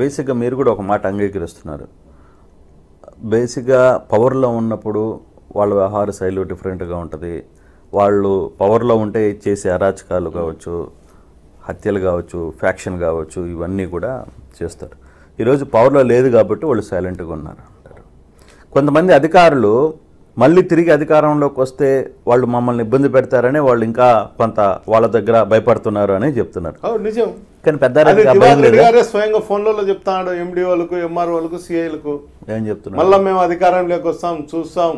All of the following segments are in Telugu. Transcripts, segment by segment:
బేసిక్గా మీరు కూడా ఒక మాట అంగీకరిస్తున్నారు బేసిక్గా పవర్లో ఉన్నప్పుడు వాళ్ళ వ్యవహార శైలి డిఫరెంట్గా ఉంటుంది వాళ్ళు పవర్లో ఉంటే చేసే అరాచకాలు కావచ్చు హత్యలు కావచ్చు ఫ్యాక్షన్ కావచ్చు ఇవన్నీ కూడా చేస్తారు ఈరోజు పవర్లో లేదు కాబట్టి వాళ్ళు సైలెంట్గా ఉన్నారు అంటారు కొంతమంది అధికారులు మళ్ళీ తిరిగి అధికారంలోకి వస్తే వాళ్ళు మమ్మల్ని ఇబ్బంది పెడతారని వాళ్ళు ఇంకా కొంత వాళ్ళ దగ్గర భయపడుతున్నారు అని చెప్తున్నారు నిజం కానీ పెద్ద స్వయంగా ఫోన్లలో చెప్తాడు ఎండి వాళ్ళకు ఎంఆర్ వాళ్ళకు సిఐలకు ఏం చెప్తున్నారు మళ్ళీ మేము అధికారంలోకి వస్తాం చూస్తాం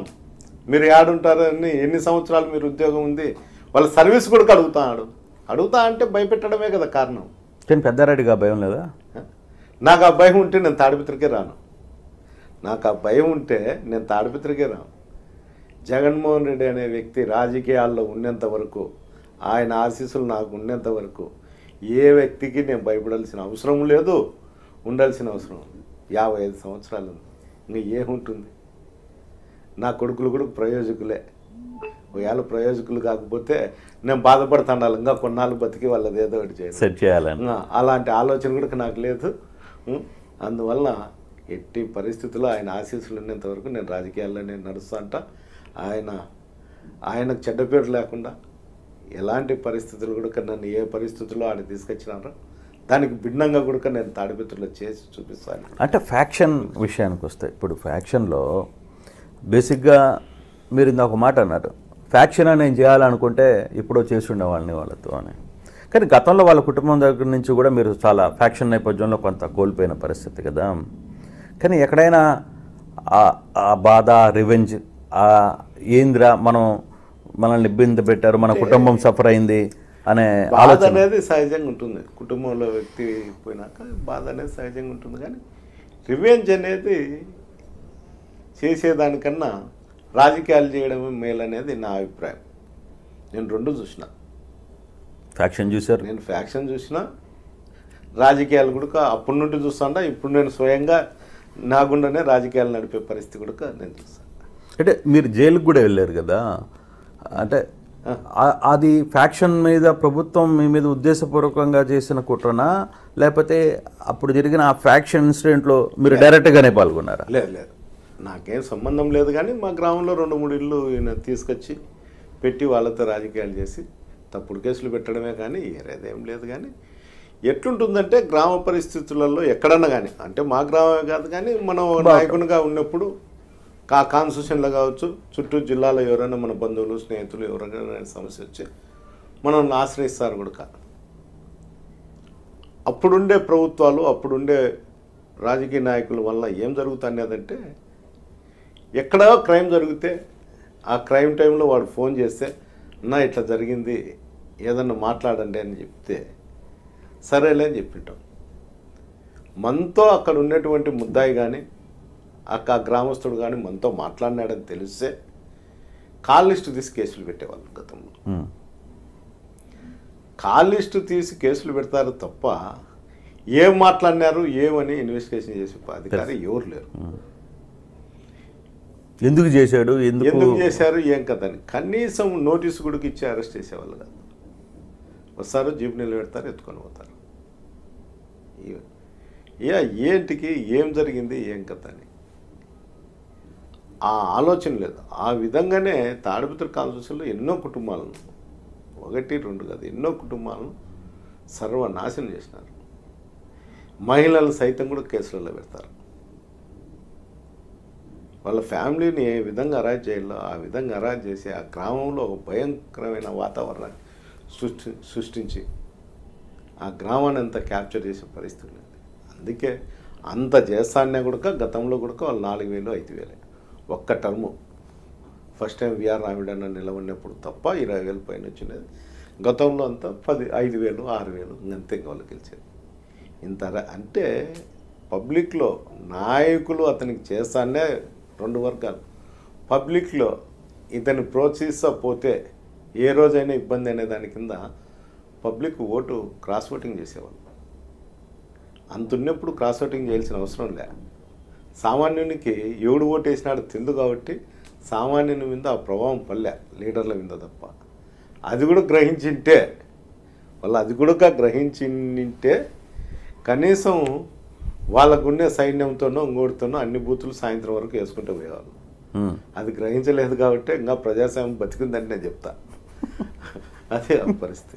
మీరు యాడుంటారు అని ఎన్ని సంవత్సరాలు మీరు ఉద్యోగం ఉంది వాళ్ళ సర్వీస్ కూడా అడుగుతాడు అడుగుతా అంటే భయపెట్టడమే కదా కారణం కానీ పెద్దారెడ్డిగా భయం లేదా నాకు ఆ భయం ఉంటే నేను తాడిపిత్రికే రాను నాకు ఆ భయం ఉంటే నేను తాడిపిత్రికే రాను జగన్మోహన్ రెడ్డి అనే వ్యక్తి రాజకీయాల్లో ఉన్నంత వరకు ఆయన ఆశీస్సులు నాకు ఉన్నంత వరకు ఏ వ్యక్తికి నేను భయపడాల్సిన అవసరం లేదు ఉండాల్సిన అవసరం యాభై ఐదు సంవత్సరాలు నీ ఇంకా ఏముంటుంది నా కొడుకులు కూడా ప్రయోజకులే ఒకవేళ ప్రయోజకులు కాకపోతే నేను బాధపడుతున్నాను ఇంకా కొన్నాళ్ళు బతికి వాళ్ళది ఏదో ఒకటి చేయాలి సెట్ చేయాలని అలాంటి ఆలోచన కూడా నాకు లేదు అందువల్ల ఎట్టి పరిస్థితుల్లో ఆయన ఆశీస్సులు ఉన్నంత వరకు నేను రాజకీయాల్లో నేను నడుస్తా ఆయన ఆయనకు చెడ్డ పేరు లేకుండా ఎలాంటి పరిస్థితులు కూడా నన్ను ఏ పరిస్థితుల్లో ఆయన తీసుకొచ్చినారో దానికి భిన్నంగా కూడా నేను తాడిపిత్రులు చేసి చూపిస్తాను అంటే ఫ్యాక్షన్ విషయానికి వస్తే ఇప్పుడు ఫ్యాక్షన్లో బేసిక్గా మీరు ఇందాక మాట అన్నారు ఫ్యాక్షన్ నేను చేయాలనుకుంటే ఇప్పుడో చేసి ఉండేవాళ్ళని వాళ్ళతో అని కానీ గతంలో వాళ్ళ కుటుంబం దగ్గర నుంచి కూడా మీరు చాలా ఫ్యాక్షన్ నేపథ్యంలో కొంత కోల్పోయిన పరిస్థితి కదా కానీ ఎక్కడైనా ఆ బాధ రివెంజ్ ఏందిరా మనం మనల్ని ఇబ్బంది పెట్టారు మన కుటుంబం సఫర్ అయింది అనే బాధ అనేది సహజంగా ఉంటుంది కుటుంబంలో వ్యక్తి పోయినాక బాధ అనేది సహజంగా ఉంటుంది కానీ రివెంజ్ అనేది చేసేదానికన్నా రాజకీయాలు చేయడమే మేలు అనేది నా అభిప్రాయం నేను రెండు చూసిన ఫ్యాక్షన్ చూశారు నేను ఫ్యాక్షన్ చూసిన రాజకీయాలు కూడా అప్పటి నుండి చూస్తాండా ఇప్పుడు నేను స్వయంగా నా గుండానే రాజకీయాలు నడిపే పరిస్థితి కూడా నేను చూస్తాను అంటే మీరు జైలుకు కూడా వెళ్ళారు కదా అంటే అది ఫ్యాక్షన్ మీద ప్రభుత్వం మీ మీద ఉద్దేశపూర్వకంగా చేసిన కుట్రనా లేకపోతే అప్పుడు జరిగిన ఆ ఫ్యాక్షన్ ఇన్సిడెంట్లో మీరు డైరెక్ట్గానే పాల్గొన్నారా లేదు లేదు నాకేం సంబంధం లేదు కానీ మా గ్రామంలో రెండు మూడు ఇళ్ళు ఈయన తీసుకొచ్చి పెట్టి వాళ్ళతో రాజకీయాలు చేసి తప్పుడు కేసులు పెట్టడమే కానీ వేరేదేం లేదు కానీ ఎట్లుంటుందంటే గ్రామ పరిస్థితులలో ఎక్కడన్నా కానీ అంటే మా గ్రామమే కాదు కానీ మనం నాయకునిగా ఉన్నప్పుడు కా కాన్స్టిట్యూషన్లో కావచ్చు చుట్టూ జిల్లాలో ఎవరైనా మన బంధువులు స్నేహితులు ఎవరైనా సమస్య వచ్చి మనం ఆశ్రయిస్తారు కూడా అప్పుడుండే ప్రభుత్వాలు అప్పుడుండే రాజకీయ నాయకుల వల్ల ఏం జరుగుతుంది అదంటే ఎక్కడో క్రైమ్ జరిగితే ఆ క్రైమ్ టైంలో వాడు ఫోన్ చేస్తే నా ఇట్లా జరిగింది ఏదన్నా మాట్లాడండి అని చెప్తే సరేలే అని చెప్పింటాం మనతో అక్కడ ఉన్నటువంటి ముద్దాయి కానీ అక్క గ్రామస్తుడు కానీ మనతో మాట్లాడినాడని తెలిస్తే కాల్ తీసి కేసులు పెట్టేవాళ్ళు గతంలో కాలిస్టు తీసి కేసులు పెడతారు తప్ప ఏం మాట్లాడినారు ఏమని ఇన్వెస్టిగేషన్ చేసి అధికారి ఎవరు లేరు ఎందుకు చేశాడు ఎందుకు చేశారు ఏం కదని కనీసం నోటీసు కూడా ఇచ్చి అరెస్ట్ చేసేవాళ్ళు కాదు వస్తారు జీప్ నిలబెడతారు ఎత్తుకొని పోతారు ఇక ఏంటికి ఏం జరిగింది ఏం కథ అని ఆ ఆలోచన లేదు ఆ విధంగానే తాడిపుత్ర కాన్స్టిట్యూషన్లో ఎన్నో కుటుంబాలను ఒకటి రెండు కాదు ఎన్నో కుటుంబాలను సర్వనాశనం చేసినారు మహిళలు సైతం కూడా కేసులలో పెడతారు వాళ్ళ ఫ్యామిలీని ఏ విధంగా అరాజ్ చేయాలో ఆ విధంగా అరాజ్ చేసి ఆ గ్రామంలో ఒక భయంకరమైన వాతావరణాన్ని సృష్టి సృష్టించి ఆ గ్రామాన్ని అంతా క్యాప్చర్ చేసే పరిస్థితి లేదు అందుకే అంత చేస్తానే కూడా గతంలో కూడా వాళ్ళు నాలుగు వేలు ఐదు వేలే ఒక్క టర్ము ఫస్ట్ టైం విఆర్ రావిడన్న నిలబడినప్పుడు తప్ప ఇరవై వేలు పైన వచ్చినది గతంలో అంతా పది ఐదు వేలు ఆరు వేలు అంతే వాళ్ళు గెలిచేది ఇంత అంటే పబ్లిక్లో నాయకులు అతనికి చేస్తానే రెండు వర్గాలు పబ్లిక్లో ఇతన్ని ప్రోత్సహిస్తపోతే ఏ రోజైనా ఇబ్బంది అనే దాని కింద పబ్లిక్ ఓటు క్రాస్ ఓటింగ్ చేసేవాళ్ళు అంతున్నప్పుడు క్రాస్ ఓటింగ్ చేయాల్సిన అవసరం లేదు సామాన్యునికి ఏడు ఓటేసినాడు తెలుదు కాబట్టి సామాన్యుని మీద ఆ ప్రభావం పల్లె లీడర్ల మీద తప్ప అది కూడా గ్రహించింటే వాళ్ళు అది కూడా గ్రహించింటే కనీసం వాళ్ళకుండే సైన్యంతోనో ఇంకోటితోనో అన్ని బూతులు సాయంత్రం వరకు వేసుకుంటూ పోయేవాళ్ళు అది గ్రహించలేదు కాబట్టి ఇంకా ప్రజాస్వామ్యం బతికిందని నేను చెప్తా అదే పరిస్థితి